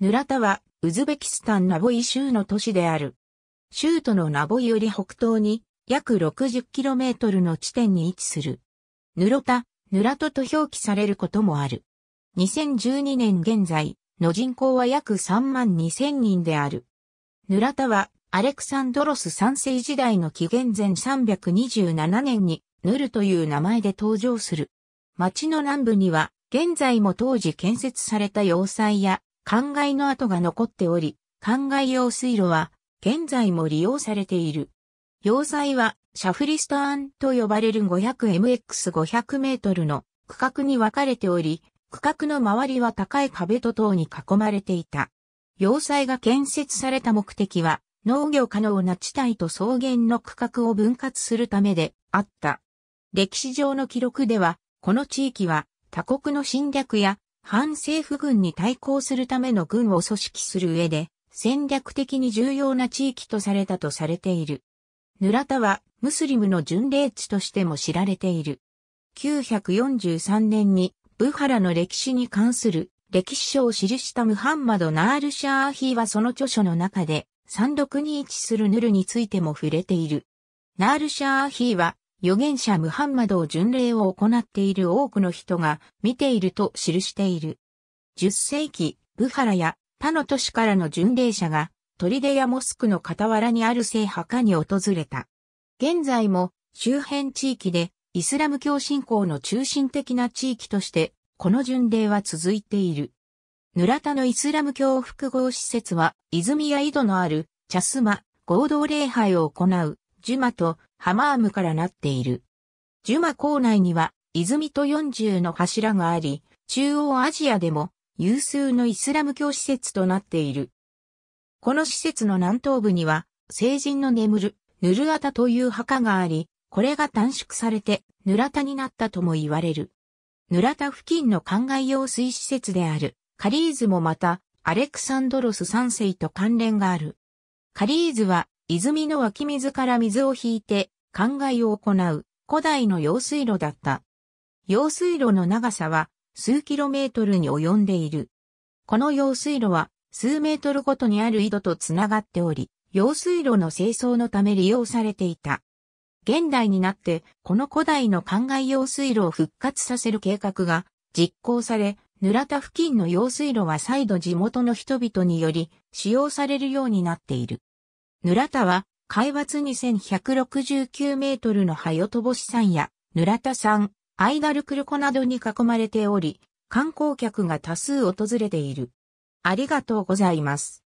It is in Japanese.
ヌラタは、ウズベキスタンナボイ州の都市である。州都のナボイより北東に、約 60km の地点に位置する。ヌロタ、ヌラトと表記されることもある。2012年現在の人口は約3万2000人である。ヌラタはアレクサンドロス3世時代の紀元前327年にヌルという名前で登場する。町の南部には現在も当時建設された要塞や灌漑の跡が残っており、灌漑用水路は現在も利用されている。要塞はシャフリスターンと呼ばれる 500MX500 メートルの区画に分かれており、区画の周りは高い壁と塔に囲まれていた。要塞が建設された目的は、農業可能な地帯と草原の区画を分割するためであった。歴史上の記録では、この地域は他国の侵略や反政府軍に対抗するための軍を組織する上で、戦略的に重要な地域とされたとされている。ヌラタは、ムスリムの巡礼地としても知られている。943年に、ブハラの歴史に関する歴史書を記したムハンマド・ナール・シャーヒーはその著書の中で、三毒に位置するヌルについても触れている。ナール・シャーヒーは、預言者ムハンマドを巡礼を行っている多くの人が見ていると記している。10世紀、ブハラや他の都市からの巡礼者が砦やモスクの傍らにある聖墓に訪れた。現在も周辺地域でイスラム教信仰の中心的な地域としてこの巡礼は続いている。ヌラタのイスラム教複合施設は泉や井戸のあるチャスマ合同礼拝を行うジュマとハマームからなっている。ジュマ港内には、泉と40の柱があり、中央アジアでも有数のイスラム教施設となっている。この施設の南東部には、聖人の眠る、ヌルアタという墓があり、これが短縮されて、ヌラタになったとも言われる。ヌラタ付近の灌漑用水施設である、カリーズもまた、アレクサンドロス3世と関連がある。カリーズは泉の湧き水から水を引いて、灌漑を行う古代の用水路だった。用水路の長さは数キロメートルに及んでいる。この用水路は数メートルごとにある井戸とつながっており、用水路の清掃のため利用されていた。現代になってこの古代の灌漑用水路を復活させる計画が実行され、村た付近の用水路は再度地元の人々により使用されるようになっている。ラ田は、海抜2169メートルのハヨトボシ山や、ラ田山、アイダルクルコなどに囲まれており、観光客が多数訪れている。ありがとうございます。